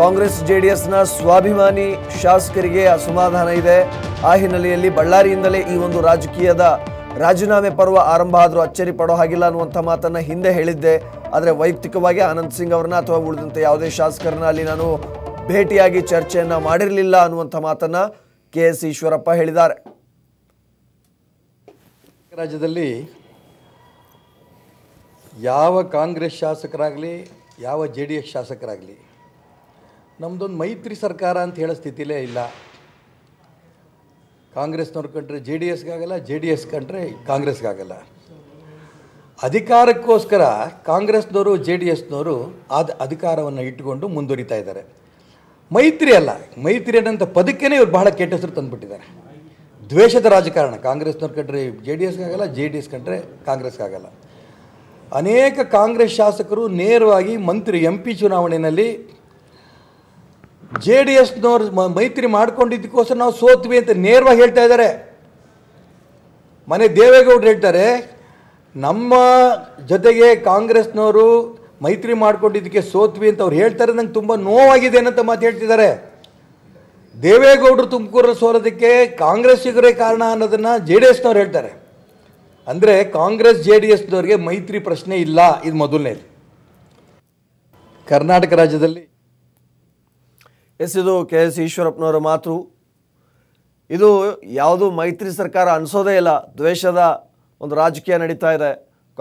Congress J D ಎಸ್ನ ಸ್ವಾಭಿಮಾನಿ ಶಾಸಕರಿಗೆ ಅಸಮಾಧಾನ ಇದೆ ಆ ಹಿನ್ನೆಲೆಯಲ್ಲಿ ಬಳ್ಳಾರಿಯಿಂದಲೇ ಈ ಒಂದು ರಾಜಕೀಯದ ರಾಜೀನಾಮೆ ಪರ್ವ ಆರಂಭ ಆದರೂ ಅಚ್ಚರಿ ಪಡೋ ಹಾಗಿಲ್ಲ ಅನ್ನುವಂಥ ಮಾತನ್ನು ಹಿಂದೆ ಹೇಳಿದ್ದೆ ಆದರೆ ವೈಯಕ್ತಿಕವಾಗಿ ಆನಂದ್ ಸಿಂಗ್ ಅವ್ರನ್ನ ಅಥವಾ ಉಳಿದಂತೆ ಯಾವುದೇ ಶಾಸಕರನ್ನ ಅಲ್ಲಿ ನಾನು ಭೇಟಿಯಾಗಿ ಚರ್ಚೆಯನ್ನು ಮಾಡಿರಲಿಲ್ಲ ಅನ್ನುವಂಥ ಮಾತನ್ನು ಕೆ ಎಸ್ ಈಶ್ವರಪ್ಪ ಹೇಳಿದ್ದಾರೆ ರಾಜ್ಯದಲ್ಲಿ ಯಾವ ಕಾಂಗ್ರೆಸ್ ಶಾಸಕರಾಗಲಿ ಯಾವ ಜೆ ಡಿ ಎಸ್ ಶಾಸಕರಾಗಲಿ ನಮ್ಮದೊಂದು ಮೈತ್ರಿ ಸರ್ಕಾರ ಅಂತ ಹೇಳೋ ಸ್ಥಿತಿಲೇ ಇಲ್ಲ ಕಾಂಗ್ರೆಸ್ನವ್ರು ಕಂಡ್ರೆ ಜೆ ಡಿ ಎಸ್ಗಾಗಲ್ಲ ಜೆ ಡಿ ಎಸ್ ಕಂಡ್ರೆ ಕಾಂಗ್ರೆಸ್ಗಾಗಲ್ಲ ಅಧಿಕಾರಕ್ಕೋಸ್ಕರ ಕಾಂಗ್ರೆಸ್ನವರು ಜೆ ಡಿ ಎಸ್ನವರು ಆದ ಅಧಿಕಾರವನ್ನು ಇಟ್ಟುಕೊಂಡು ಮುಂದುವರಿತಾ ಇದ್ದಾರೆ ಮೈತ್ರಿ ಅಲ್ಲ ಮೈತ್ರಿ ಅನ್ನೋಂಥ ಪದಕ್ಕೇ ಇವ್ರು ಬಹಳ ಕೆಟ್ಟ ಹೆಸರು ತಂದುಬಿಟ್ಟಿದ್ದಾರೆ ದ್ವೇಷದ ರಾಜಕಾರಣ ಕಾಂಗ್ರೆಸ್ನವ್ರು ಕಂಡ್ರೆ ಜೆ ಡಿ ಎಸ್ಗಾಗಲ್ಲ ಜೆ ಡಿ ಎಸ್ ಕಂಡ್ರೆ ಕಾಂಗ್ರೆಸ್ಗಾಗಲ್ಲ ಅನೇಕ ಕಾಂಗ್ರೆಸ್ ಶಾಸಕರು ನೇರವಾಗಿ ಮಂತ್ರಿ ಎಂ ಪಿ ಚುನಾವಣೆಯಲ್ಲಿ ಜೆ ಡಿ ಎಸ್ನವ್ರು ಮೈತ್ರಿ ಮಾಡ್ಕೊಂಡಿದ್ದಕ್ಕೋಸ್ಕರ ನಾವು ಸೋತ್ವಿ ಅಂತ ನೇರವಾಗಿ ಹೇಳ್ತಾ ಇದ್ದಾರೆ ಮನೆ ದೇವೇಗೌಡರು ಹೇಳ್ತಾರೆ ನಮ್ಮ ಜೊತೆಗೆ ಕಾಂಗ್ರೆಸ್ನವರು ಮೈತ್ರಿ ಮಾಡ್ಕೊಂಡಿದ್ದಕ್ಕೆ ಸೋತ್ವಿ ಅಂತ ಅವ್ರು ಹೇಳ್ತಾರೆ ನಂಗೆ ತುಂಬ ನೋವಾಗಿದೆ ಅಂತ ಮಾತು ಹೇಳ್ತಿದ್ದಾರೆ ದೇವೇಗೌಡರು ತುಮಕೂರಲ್ಲಿ ಸೋಲೋದಕ್ಕೆ ಕಾಂಗ್ರೆಸ್ಸಿಗರೇ ಕಾರಣ ಅನ್ನೋದನ್ನು ಜೆ ಡಿ ಎಸ್ನವ್ರು ಹೇಳ್ತಾರೆ ಅಂದರೆ ಕಾಂಗ್ರೆಸ್ ಜೆ ಡಿ ಎಸ್ನವ್ರಿಗೆ ಮೈತ್ರಿ ಪ್ರಶ್ನೆ ಇಲ್ಲ ಇದು ಮೊದಲನೇದು ಕರ್ನಾಟಕ ರಾಜ್ಯದಲ್ಲಿ ಇದು ಕೆ ಎಸ್ ಈಶ್ವರಪ್ಪನವರ ಮಾತು ಇದು ಯಾವುದು ಮೈತ್ರಿ ಸರ್ಕಾರ ಅನಿಸೋದೇ ಇಲ್ಲ ದ್ವೇಷದ ಒಂದು ರಾಜಕೀಯ ನಡೀತಾ ಇದೆ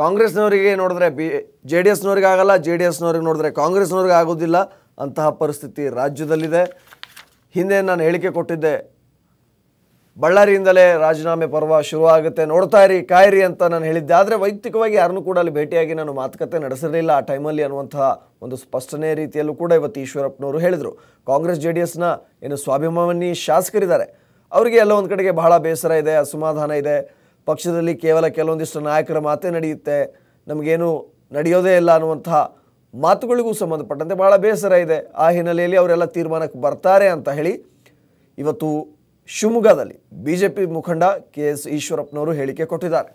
ಕಾಂಗ್ರೆಸ್ನವರಿಗೆ ನೋಡಿದ್ರೆ ಬಿ ಜೆ ಡಿ ಎಸ್ನವ್ರಿಗೆ ಆಗೋಲ್ಲ ಜೆ ಡಿ ಎಸ್ನವ್ರಿಗೆ ನೋಡಿದ್ರೆ ಕಾಂಗ್ರೆಸ್ನವ್ರಿಗೆ ಆಗೋದಿಲ್ಲ ಅಂತಹ ಪರಿಸ್ಥಿತಿ ರಾಜ್ಯದಲ್ಲಿದೆ ಹಿಂದೆ ನಾನು ಹೇಳಿಕೆ ಕೊಟ್ಟಿದ್ದೆ ಬಳ್ಳಾರಿಯಿಂದಲೇ ರಾಜೀನಾಮೆ ಪರ್ವ ಶುರುವಾಗುತ್ತೆ ನೋಡ್ತಾ ಇರಿ ಕಾಯಿರಿ ಅಂತ ನಾನು ಹೇಳಿದ್ದೆ ಆದರೆ ವೈಯಕ್ತಿಕವಾಗಿ ಯಾರನ್ನೂ ಕೂಡ ಅಲ್ಲಿ ಭೇಟಿಯಾಗಿ ನಾನು ಮಾತುಕತೆ ನಡೆಸಿರಲಿಲ್ಲ ಆ ಟೈಮಲ್ಲಿ ಅನ್ನುವಂಥ ಒಂದು ಸ್ಪಷ್ಟನೆ ರೀತಿಯಲ್ಲೂ ಕೂಡ ಇವತ್ತು ಈಶ್ವರಪ್ಪನವರು ಹೇಳಿದರು ಕಾಂಗ್ರೆಸ್ ಜೆ ಡಿ ಎಸ್ನ ಏನು ಸ್ವಾಭಿಮಾನಿ ಶಾಸಕರಿದ್ದಾರೆ ಅವರಿಗೆ ಎಲ್ಲ ಒಂದು ಕಡೆಗೆ ಬಹಳ ಬೇಸರ ಇದೆ ಅಸಮಾಧಾನ ಇದೆ ಪಕ್ಷದಲ್ಲಿ ಕೇವಲ ಕೆಲವೊಂದಿಷ್ಟು ನಾಯಕರ ಮಾತೇ ನಡೆಯುತ್ತೆ ನಮಗೇನು ನಡೆಯೋದೇ ಇಲ್ಲ ಅನ್ನುವಂಥ ಮಾತುಗಳಿಗೂ ಸಂಬಂಧಪಟ್ಟಂತೆ ಭಾಳ ಬೇಸರ ಇದೆ ಆ ಹಿನ್ನೆಲೆಯಲ್ಲಿ ಅವರೆಲ್ಲ ತೀರ್ಮಾನಕ್ಕೆ ಬರ್ತಾರೆ ಅಂತ ಹೇಳಿ ಇವತ್ತು ಶಿವಮೊಗ್ಗದಲ್ಲಿ ಬಿಜೆಪಿ ಮುಖಂಡ ಕೆ ಎಸ್ ಈಶ್ವರಪ್ಪನವರು ಹೇಳಿಕೆ ಕೊಟ್ಟಿದ್ದಾರೆ